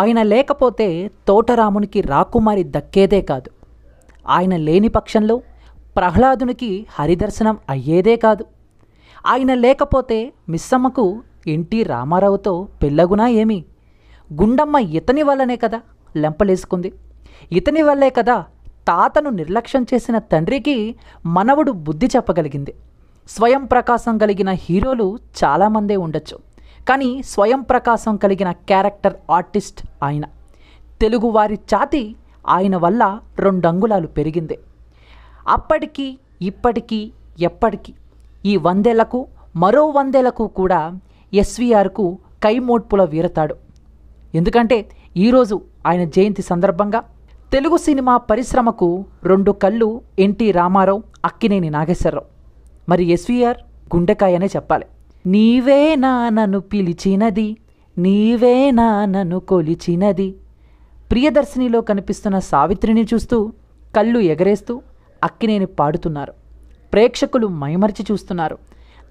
ఆయన లేకపోతే తోటరామునికి రాకుమారి దక్కేదే కాదు ఆయన లేని పక్షంలో ప్రహ్లాదునికి హరిదర్శనం అయ్యేదే కాదు ఆయన లేకపోతే మిస్సమ్మకు ఎన్టీ రామారావుతో పెళ్ళగునా ఏమి గుండమ్మ ఇతని వల్లనే కదా లెంపలేసుకుంది ఇతని వల్లే కదా తాతను నిర్లక్ష్యం చేసిన తండ్రికి మనవడు బుద్ధి చెప్పగలిగింది స్వయం ప్రకాశం కలిగిన హీరోలు చాలామందే ఉండొచ్చు కానీ స్వయం ప్రకాశం కలిగిన క్యారెక్టర్ ఆర్టిస్ట్ ఆయన తెలుగువారి ఛాతి ఆయన వల్ల రెండు అంగుళాలు పెరిగింది అప్పటికి ఇప్పటికీ ఎప్పటికీ ఈ వందేళ్లకు మరో వందేళ్లకు కూడా ఎస్వీఆర్కు కైమోడ్పుల వీరతాడు ఎందుకంటే ఈరోజు ఆయన జయంతి సందర్భంగా తెలుగు సినిమా పరిశ్రమకు రెండు కళ్ళు ఎన్టీ రామారావు అక్కినేని నాగేశ్వరరావు మరి ఎస్వీఆర్ గుండెకాయనే చెప్పాలి నీవే నానను పిలిచినది నీవే నానను కొలిచినది ప్రియదర్శినిలో కనిపిస్తున్న సావిత్రిని చూస్తూ కళ్ళు ఎగరేస్తూ అక్కినేని పాడుతున్నారు ప్రేక్షకులు మైమరిచి చూస్తున్నారు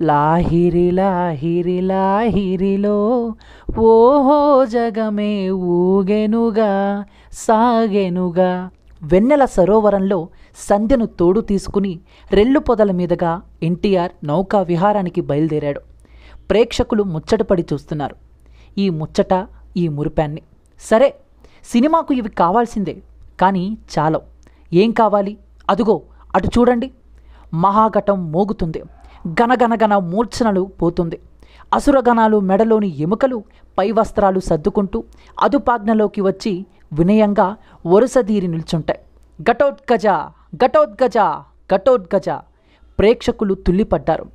లాహిరి లాహిరి లాహిరిలో ఓహో జగమే ఊగెనుగా సాగెనుగా వెన్నెల సరోవరంలో సంధ్యను తోడు తీసుకుని రెల్లు పొదల మీదుగా ఎన్టీఆర్ నౌకా విహారానికి బయలుదేరాడు ప్రేక్షకులు ముచ్చటపడి చూస్తున్నారు ఈ ముచ్చట ఈ మురిపాన్ని సరే సినిమాకు ఇవి కావాల్సిందే కానీ చాలవు ఏం కావాలి అదుగో అటు చూడండి మహాఘటం మోగుతుంది గనగనగన మూర్ఛనలు పోతుంది అసురగణాలు మెడలోని ఎముకలు పై వస్త్రాలు సర్దుకుంటూ అదుపాజ్ఞలోకి వచ్చి వినయంగా వరుసదీరి నిల్చుంటాయి ఘటోద్గజ ఘటోద్గజ ఘటోద్గజ ప్రేక్షకులు తుల్లిపడ్డారు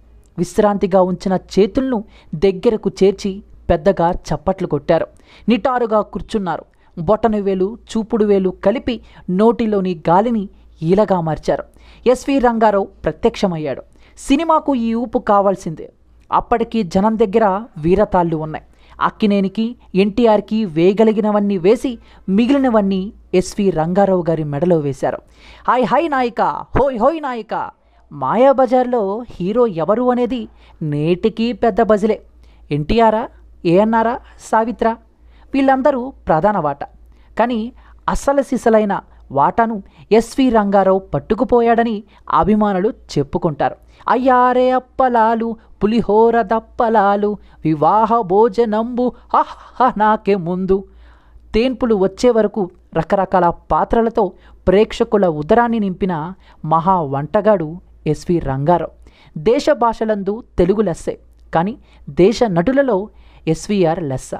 విశ్రాంతిగా ఉంచిన చేతులను దగ్గరకు చేర్చి పెద్దగా చప్పట్లు కొట్టారు నిటారుగా కూర్చున్నారు బొటను వేలు చూపుడు వేలు కలిపి నోటిలోని గాలిని ఈలగా మార్చారు ఎస్వి రంగారావు ప్రత్యక్షమయ్యాడు సినిమాకు ఈ ఊపు కావాల్సిందే అప్పటికి జనం దగ్గర వీరతాళ్ళు ఉన్నాయి అక్కినేనికి ఎన్టీఆర్కి వేయగలిగినవన్నీ వేసి మిగిలినవన్నీ ఎస్వి రంగారావు గారి మెడలో వేశారు హాయ్ హాయ్ నాయిక హోయ్ హోయ్ నాయిక మాయాబజార్లో హీరో ఎవరు అనేది నేటికీ పెద్ద బజిలే ఎన్టీఆరా ఏఎన్ఆరా సావిత్ర వీళ్ళందరూ ప్రధాన వాట కానీ అసలు సిసలైన వాటాను ఎస్వి రంగారావు పట్టుకుపోయాడని అభిమానులు చెప్పుకుంటారు అయ్యారే అప్పలాలు పులిహోర దప్పలాలు వివాహ భోజనంబు హహ నాకే ముందు తేన్పులు వచ్చే వరకు రకరకాల పాత్రలతో ప్రేక్షకుల ఉదరాన్ని నింపిన మహా వంటగాడు ఎస్వి రంగారావు దేశ భాషలందు తెలుగు లెస్సే కానీ దేశ నటులలో ఎస్విఆర్ లెస్స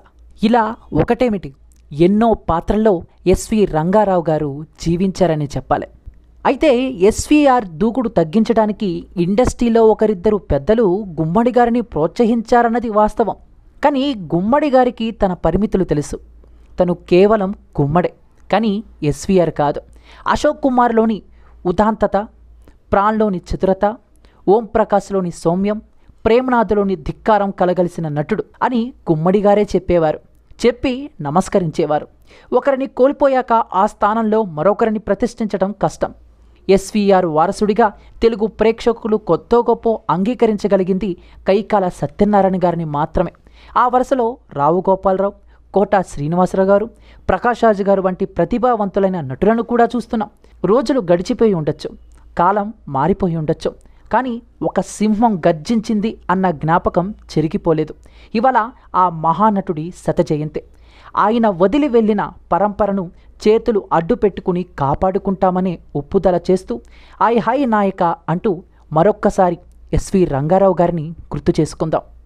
ఇలా ఒకటేమిటి ఎన్నో పాత్రల్లో ఎస్వి రంగారావు గారు జీవించారని చెప్పాలి అయితే ఎస్వీఆర్ దూకుడు తగ్గించడానికి ఇండస్ట్రీలో ఒకరిద్దరు పెద్దలు గుమ్మడి గారిని ప్రోత్సహించారన్నది వాస్తవం కానీ గుమ్మడి గారికి తన పరిమితులు తెలుసు తను కేవలం గుమ్మడే కానీ ఎస్వీఆర్ కాదు అశోక్ కుమార్లోని ఉదాంతత ప్రాణ్లోని చతురత ఓం ప్రకాశ్లోని సౌమ్యం ప్రేమనాథులోని ధిక్కారం కలగలిసిన నటుడు అని గుమ్మడిగారే చెప్పేవారు చెప్పి నమస్కరించేవారు ఒకరిని కోల్పోయాక ఆ స్థానంలో మరొకరిని ప్రతిష్ఠించడం కష్టం ఎస్వీఆర్ వారసుడిగా తెలుగు ప్రేక్షకులు కొత్త గొప్ప అంగీకరించగలిగింది కైకాల సత్యనారాయణ గారిని మాత్రమే ఆ వరుసలో రావు గోపాలరావు కోట శ్రీనివాసరావు గారు ప్రకాష్ రాజు గారు వంటి ప్రతిభావంతులైన నటులను కూడా చూస్తున్నాం రోజులు గడిచిపోయి ఉండొచ్చు కాలం మారిపోయి ఉండొచ్చు కానీ ఒక సింహం గర్జించింది అన్న జ్ఞాపకం చెరిగిపోలేదు ఇవాళ ఆ మహానటుడి శత జయంతి ఆయన వదిలి వెళ్ళిన పరంపరను చేతులు అడ్డు పెట్టుకుని కాపాడుకుంటామని ఉప్పుదల చేస్తూ ఐ హై నాయక అంటూ మరొక్కసారి ఎస్వి రంగారావు గారిని గుర్తు చేసుకుందాం